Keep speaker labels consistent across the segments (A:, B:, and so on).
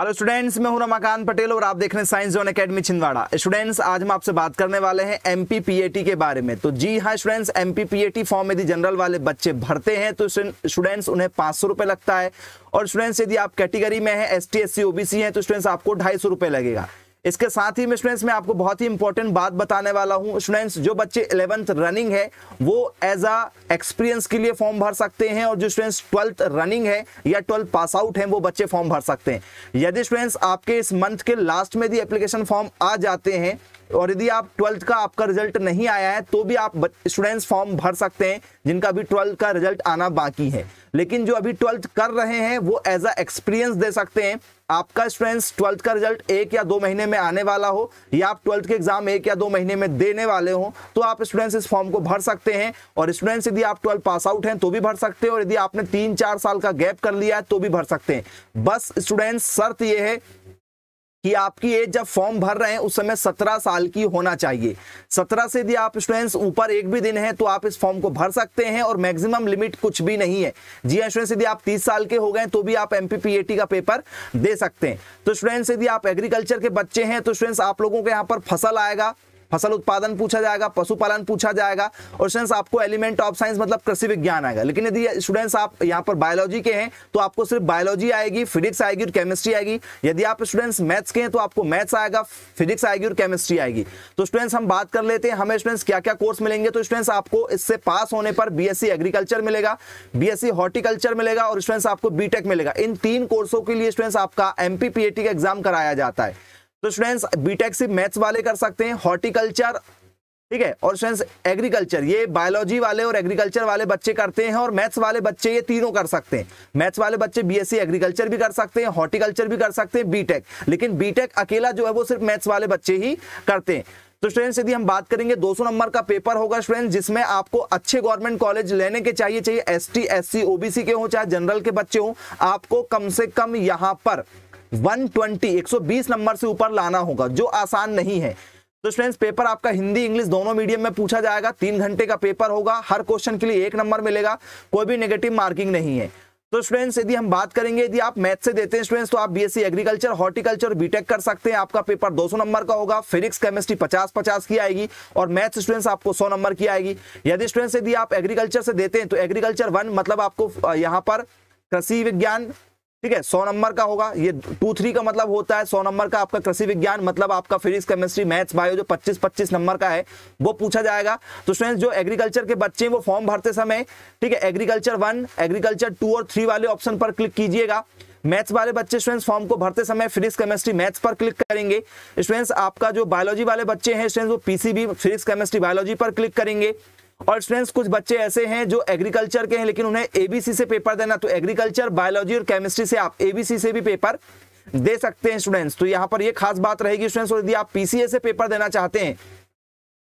A: hello students मैं हूं रमाकांत पटेल और आप देख रहे हैं science zone academy Chhindwara students आज हम आपसे बात करने वाले हैं एम के बारे में तो जी हाँ स्टूडेंट्स एम फॉर्म यदि जनरल वाले बच्चे भरते हैं तो स्टूडेंट्स उन्हें पाँच सौ रुपये लगता है और स्टूडेंट्स यदि आप कैटेगरी में है S T S C OBC तो स्टूडेंट्स आपको ढाई सौ लगेगा इसके साथ ही में स्टूडेंट्स मैं आपको बहुत ही इंपॉर्टेंट बात बताने वाला हूं स्टूडेंट्स जो बच्चे इलेवंथ रनिंग है वो एज अ एक्सपीरियंस के लिए फॉर्म भर सकते हैं और जो स्टूडेंट्स ट्वेल्थ रनिंग है या ट्वेल्थ पास आउट है वो बच्चे फॉर्म भर सकते हैं यदि स्टूडेंट्स आपके इस मंथ के लास्ट में भी एप्लीकेशन फॉर्म आ जाते हैं और यदि आप ट्वेल्थ का आपका रिजल्ट नहीं आया है तो भी आप स्टूडेंट्स फॉर्म भर सकते हैं जिनका अभी ट्वेल्थ का रिजल्ट आना बाकी है लेकिन जो अभी ट्वेल्थ कर रहे हैं वो एज अ एक्सपीरियंस दे सकते हैं आपका स्टूडेंट्स ट्वेल्थ का रिजल्ट एक या दो महीने में आने वाला हो या आप ट्वेल्थ के एग्जाम एक या दो महीने में देने वाले हो तो आप स्टूडेंट्स इस फॉर्म को भर सकते हैं और स्टूडेंट्स यदि आप ट्वेल्थ पास आउट हैं तो भी भर सकते हैं और यदि आपने तीन चार साल का गैप कर लिया है तो भी भर सकते हैं बस स्टूडेंट्स शर्त यह है कि आपकी एज जब फॉर्म भर रहे हैं उस समय सत्रह साल की होना चाहिए सत्रह से यदि आप स्टूडेंट्स ऊपर एक भी दिन है तो आप इस फॉर्म को भर सकते हैं और मैक्सिमम लिमिट कुछ भी नहीं है जी हाँ स्टूडेंट्स यदि आप तीस साल के हो गए तो भी आप एम का पेपर दे सकते हैं तो स्टूडेंट्स यदि आप एग्रीकल्चर के बच्चे हैं तो स्टूडेंट्स आप लोगों के यहाँ पर फसल आएगा फसल उत्पादन पूछा जाएगा पशुपालन पूछा जाएगा और स्टूडेंट्स आपको एलिमेंट ऑफ साइंस मतलब कृषि विज्ञान आएगा लेकिन यदि स्टूडेंट्स आप यहाँ पर बायोलॉजी के हैं तो आपको सिर्फ बायोलॉजी आएगी फिजिक्स आएगी और केमिस्ट्री आएगी यदि आप स्टूडेंट्स मैथ्स के हैं तो आपको मैथ्स आएगा फिजिक्स आएगी और केमिस्ट्री आएगी तो स्टूडेंट्स हम बात कर लेते हैं हमें स्टूडेंट्स क्या क्या कोर्स मिलेंगे तो स्टूडेंट्स आपको इससे पास होने पर बी एग्रीकल्चर मिलेगा बीएससी हॉर्टिकल्चर मिलेगा और स्टूडेंट्स आपको बीटेक मिलेगा इन तीन कोर्सों के लिए स्टूडेंट्स आपका एमपीपीएटी का एग्जाम कराया जाता है तो स्टूडेंट्स बीटेक सिर्फ मैथ्स वाले कर सकते हैं हॉर्टिकल्चर ठीक है और स्टूडेंट्स एग्रीकल्चर ये बायोलॉजी वाले और एग्रीकल्चर वाले बच्चे करते हैं और मैथ्स वाले बच्चे ये तीनों कर सकते हैं मैथ्स वाले बच्चे बीएससी एग्रीकल्चर भी कर सकते हैं हॉर्टिकल्चर भी कर सकते हैं बीटेक लेकिन बीटेक अकेला जो है वो सिर्फ मैथ्स वाले बच्चे ही करते हैं तो स्टूडेंट्स यदि हम बात करेंगे 200 नंबर का पेपर होगा स्टूडेंट्स जिसमें आपको अच्छे गवर्नमेंट कॉलेज लेने के चाहिए चाहिए एसटी एससी ओबीसी के हो चाहे जनरल के बच्चे हो आपको कम से कम यहाँ पर 120 120 नंबर से ऊपर लाना होगा जो आसान नहीं है तो स्टूडेंट्स पेपर आपका हिंदी इंग्लिश दोनों मीडियम में पूछा जाएगा तीन घंटे का पेपर होगा हर क्वेश्चन के लिए एक नंबर मिलेगा कोई भी नेगेटिव मार्किंग नहीं है तो स्टूडेंट्स यदि हम बात करेंगे यदि आप मैथ से देते हैं स्टूडेंट्स तो आप बीएससी एग्रीकल्चर हॉर्टिकल्चर बीटेक कर सकते हैं आपका पेपर 200 नंबर का होगा फिजिक्स केमिस्ट्री 50 50 की आएगी और मैथ स्टूडेंट्स आपको 100 नंबर की आएगी यदि स्टूडेंट्स यदि आप एग्रीकल्चर से देते हैं तो एग्रीकल्चर वन मतलब आपको यहाँ पर कृषि विज्ञान ठीक है सौ नंबर का होगा ये टू थ्री का मतलब होता है सौ नंबर का आपका कृषि विज्ञान मतलब आपका फिजिक्स केमिस्ट्री मैथ्स बायो जो पच्चीस पच्चीस नंबर का है वो पूछा जाएगा तो स्टूडेंट्स जो एग्रीकल्चर के बच्चे हैं वो फॉर्म भरते समय ठीक है एग्रीकल्चर वन एग्रीकल्चर टू और थ्री वाले ऑप्शन पर क्लिक कीजिएगा मैथ्स वाले बच्चे स्टूडेंट्स फॉर्म को भरते समय फिजिक्स केमिस्ट्री मैथ्स पर क्लिक करेंगे स्टूडेंट्स आपका जो बायोलॉजी वाले बच्चे हैं स्टूडेंट्स वो पीसीबी फिजिक्स केमिस्ट्री बायोलॉजी पर क्लिक करेंगे और फ्रेंड्स कुछ बच्चे ऐसे हैं जो एग्रीकल्चर के हैं लेकिन उन्हें एबीसी से पेपर देना तो एग्रीकल्चर बायोलॉजी और केमिस्ट्री से आप एबीसी से भी पेपर दे सकते हैं स्टूडेंट्स तो यहां पर ये खास बात रहेगी स्टूडेंट्स और यदि आप पीसीए से पेपर देना चाहते हैं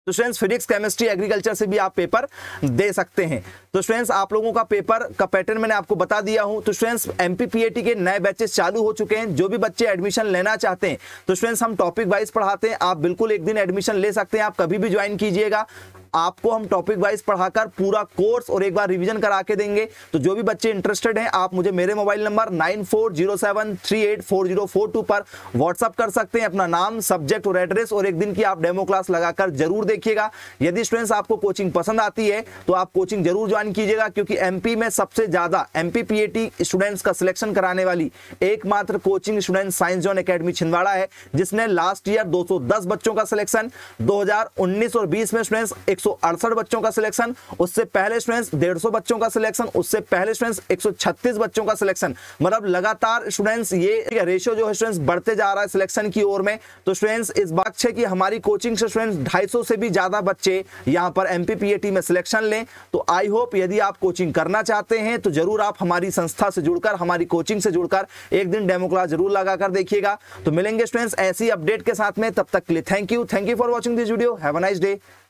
A: तो स्टूडेंट्स फिजिक्स केमिस्ट्री एग्रीकल्चर से भी आप पेपर दे सकते हैं तो स्टूडेंट्स आप लोगों का पेपर का पैटर्न मैंने आपको बता दिया हूं तो स्टूडेंट्स एमपीपीएटी के नए बैचेस चालू हो चुके हैं जो भी बच्चे एडमिशन लेना चाहते हैं तो स्टूडेंट्स हम टॉपिक वाइज पढ़ाते हैं आप बिल्कुल एक दिन एडमिशन ले सकते हैं आप कभी भी ज्वाइन कीजिएगा आपको हम टॉपिक वाइज पढ़ाकर पूरा कोर्स और एक बार रिवीजन करा के देंगे तो जो भी बच्चे इंटरेस्टेड हैं आप मुझे मेरे मोबाइल नंबर नाइन पर व्हाट्सअप कर सकते हैं अपना नाम सब्जेक्ट और एड्रेस और एक दिन की आप डेमो क्लास लगाकर जरूर देखिएगा यदि स्टूडेंट्स आपको कोचिंग पसंद आती है तो आप कोचिंग जरूर ज्वाइन कीजिएगा क्योंकि एम में सबसे ज्यादा एम पीएटी स्टूडेंट्स का सिलेक्शन कराने वाली एकमात्र coaching student science zone academy Chhindwara है जिसने लास्ट ईयर दो बच्चों का सिलेक्शन दो और बीस में स्टूडेंट्स 168 बच्चों का सिलेक्शन उससे पहले स्टूडेंट्स 150 बच्चों का सिलेक्शन उससे पहले स्टूडेंट्स 136 बच्चों का सिलेक्शन मतलब लगातार स्टूडेंट्स ये रेशियो जो है स्टूडेंट्स बढ़ते जा रहा है सिलेक्शन की ओर में तो स्टूडेंट्स इस बात है कि हमारी कोचिंग से स्टूडेंट्स 250 से भी ज्यादा बच्चे यहाँ पर एमपीपीएटी में सिलेक्शन लें तो आई होप यदि आप कोचिंग करना चाहते हैं तो जरूर आप हमारी संस्था से जुड़कर हमारी कोचिंग से जुड़कर एक दिन डेमो क्लास जरूर लगाकर देखिएगा तो मिलेंगे स्टूडेंट्स ऐसी अपडेट के साथ में तब तक के लिए thank you thank you for watching this video have a nice day